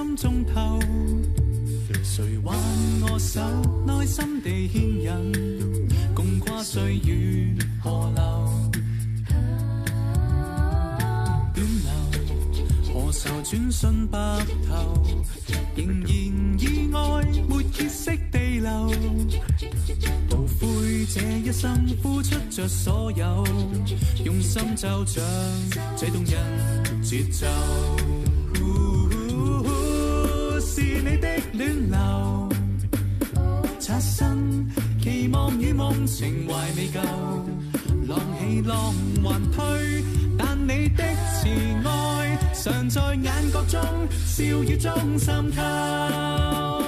心中透，谁挽我手，耐心地牵引，共跨岁月河流。暖流，何愁转瞬白头？仍然以爱没歇息地流，无悔这一生付出着所有，用心奏响这动人节奏。暖流擦身，期望与梦情怀未够，浪起浪还退，但你的慈爱常在眼角中，笑语中渗透。